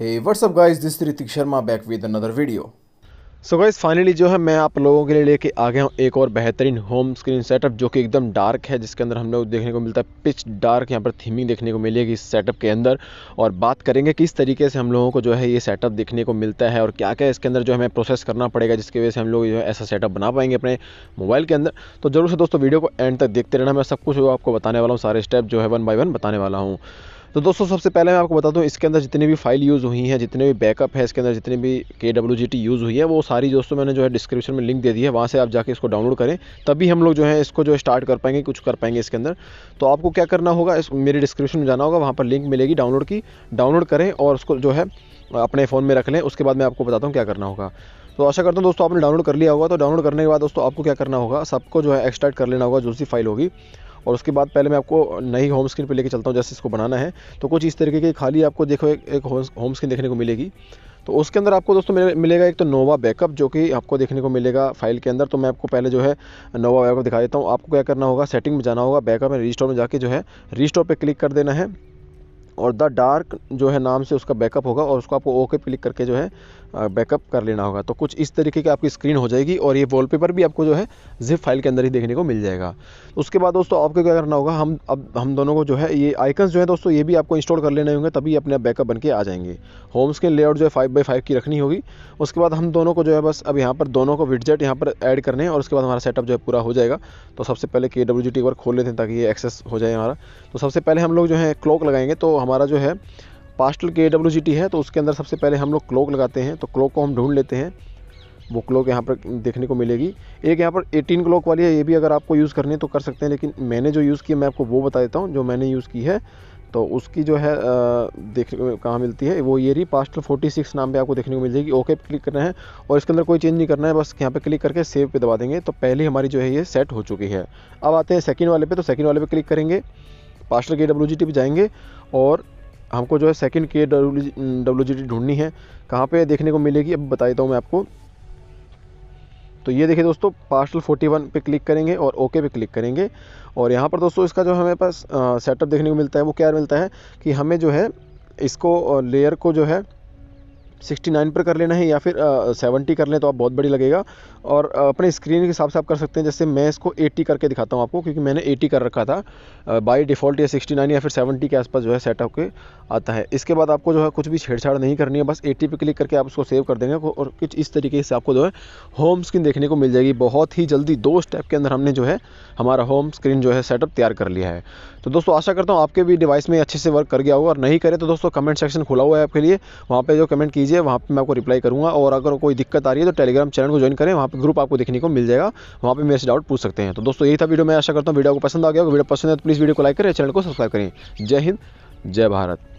hey what's up up this Hrithik Sharma back with another video so guys finally जो है मैं आप लोगों के लिए लेके आ गया हूँ एक और बेहतरीन होम स्क्रीन सेटअप जो कि एकदम डार्क है जिसके अंदर हम लोग देखने को मिलता है पिच डार्क यहाँ पर थीमिंग देखने को मिलेगी इस सेटअप के अंदर और बात करेंगे किस तरीके से हम लोगों को जो है ये सेटअप देखने को मिलता है और क्या क्या इसके अंदर जो हमें प्रोसेस करना पड़ेगा जिसकी वजह से हम लोग जो है ऐसा सेटअप बना पाएंगे अपने मोबाइल के अंदर तो जरूर से दोस्तों वीडियो को एंड तक देखते रहना मैं सब कुछ आपको बताने वाला हूँ सारे स्टेप जो है वन बाई वन बताने वाला हूँ तो दोस्तों सबसे पहले मैं आपको बता दूं इसके अंदर जितनी भी फाइल यूज़ हुई हैं जितने भी बैकअप है इसके अंदर जितनी भी के डब्ल्यू जी टी यूज़ हुई है वो सारी दोस्तों मैंने जो है डिस्क्रिप्शन में लिंक दे दी है वहाँ से आप जाके इसको डाउनलोड करें तभी हम लोग जो है इसको जो स्टार्ट कर पाएंगे कुछ कर पाएंगे इसके अंदर तो आपको क्या करना होगा इस मेरे डिस्क्रिप्शन में जाना होगा वहाँ पर लिंक मिलेगी डाउनलोड की डाउनलोड करें और उसको जो है अपने फ़ोन में रख लें उसके बाद मैं आपको बताता हूँ क्या करना होगा तो आशा करता हूँ दोस्तों आपने डाउनलोड कर लिया होगा तो डाउनलोड करने के बाद दोस्तों आपको क्या करना होगा सबको जो है एक्सट्रैक्ट कर लेना होगा जो सी फाइल होगी और उसके बाद पहले मैं आपको नई होम स्क्रीन पर लेकर चलता हूँ जैसे इसको बनाना है तो कुछ इस तरीके की खाली आपको देखो एक, एक होम स्क्रीन देखने को मिलेगी तो उसके अंदर आपको दोस्तों मिलेगा एक तो नोवा बैकअप जो कि आपको देखने को मिलेगा फाइल के अंदर तो मैं आपको पहले जो है नोवा बैकअप दिखा देता हूँ आपको क्या करना होगा सेटिंग में जाना होगा बैकअप में रजिस्टोर में जाके जो है रजिस्टोर पर क्लिक कर देना है और द डार्क जो है नाम से उसका बैकअप होगा और उसको आपको ओके क्लिक करके जो है बैकअप कर लेना होगा तो कुछ इस तरीके की आपकी स्क्रीन हो जाएगी और ये वॉलपेपर भी आपको जो है जिप फाइल के अंदर ही देखने को मिल जाएगा तो उसके बाद दोस्तों आपको क्या करना होगा हम अब हम दोनों को जो है ये आइकन्स जो है दोस्तों ये भी आपको इंस्टॉल कर लेने होंगे तभी अपने बैकअप बन के आ जाएंगे होम स्क्रीन लेआउट जो है फाइव बाई फाइव की रखनी होगी उसके बाद हम दोनों को जो है बस अब यहाँ पर दोनों को विडजेट यहाँ पर ऐड करने हैं और उसके बाद हमारा सेटअप जो है पूरा हो जाएगा तो सबसे पहले के डब्ल्यू जी टी एक खोल लेते हैं ताकि ये एक्सेस हो जाए हमारा तो सबसे पहले हम लोग जो है क्लॉक लगाएंगे तो हमारा जो है पास्टल के डब्ल्यू जी टी है तो उसके अंदर सबसे पहले हम लोग क्लोक लगाते हैं तो क्लोक को हम ढूंढ लेते हैं वो क्लॉक यहाँ पर देखने को मिलेगी एक यहाँ पर 18 क्लॉक वाली है ये भी अगर आपको यूज़ करनी है तो कर सकते हैं लेकिन मैंने जो यूज़ किया मैं आपको वो बता देता हूँ जो मैंने यूज़ की है तो उसकी जो है देखने कहाँ मिलती है वो ये रही पास्टल 46 नाम पे आपको देखने को मिल जाएगी ओके क्लिक करना है और इसके अंदर कोई चेंज नहीं करना है बस यहाँ पे क्लिक करके सेव पे दबा देंगे तो पहले हमारी जो है ये सेट हो चुकी है अब आते हैं सेकंड वाले पे तो सेकंड वाले पे क्लिक करेंगे पास्टर के डब्ल्यू जी टी जाएंगे और हमको जो है सेकंड के डब्ल्यू जी टी ढूंढनी है कहाँ पे देखने को मिलेगी अब बता देता हूँ मैं आपको तो ये देखिए दोस्तों पार्सल 41 पे क्लिक करेंगे और ओके पे क्लिक करेंगे और यहाँ पर दोस्तों इसका जो हमें पास सेटअप देखने को मिलता है वो क्या मिलता है कि हमें जो है इसको लेयर को जो है 69 पर कर लेना है या फिर आ, 70 कर लें तो आप बहुत बड़ी लगेगा और अपने स्क्रीन के हिसाब से आप कर सकते हैं जैसे मैं इसको 80 करके दिखाता हूँ आपको क्योंकि मैंने 80 कर रखा था बाय डिफ़ॉल्ट सिक्सटी 69 या फिर 70 के आसपास जो है सेट होकर आता है इसके बाद आपको जो है कुछ भी छेड़छाड़ नहीं करनी है बस 80 पर क्लिक करके आप उसको सेव कर देंगे और कुछ इस तरीके से आपको जो है होम स्क्रीन देखने को मिल जाएगी बहुत ही जल्दी दो स्टेप के अंदर हमने जो है हमारा होम स्क्रीन जो है सेटअप तैयार कर लिया है तो दोस्तों आशा करता हूँ आपके भी डिवाइस में अच्छे से वर्क कर गया होगा और नहीं करे तो दोस्तों कमेंट सेक्शन खुला हुआ है आपके लिए वहाँ पर जो कमेंट कीजिए वहाँ पर मैं आपको रिप्लाई करूँगा और अगर कोई दिक्कत आ रही है तो टेलीग्राम चैनल को ज्वाइन करें वहाँ पर ग्रुप आपको देखने को मिल जाएगा वहाँ पर मेरे से डाउट पूछ सकते हैं तो दोस्तों यही था वीडियो मैं आशा करता हूँ वीडियो को पसंद आ गया वीडियो पसंद है तो प्लीज़ वीडियो को लाइक करें चैनल को सब्सक्राइब करें जय हिंद जय भारत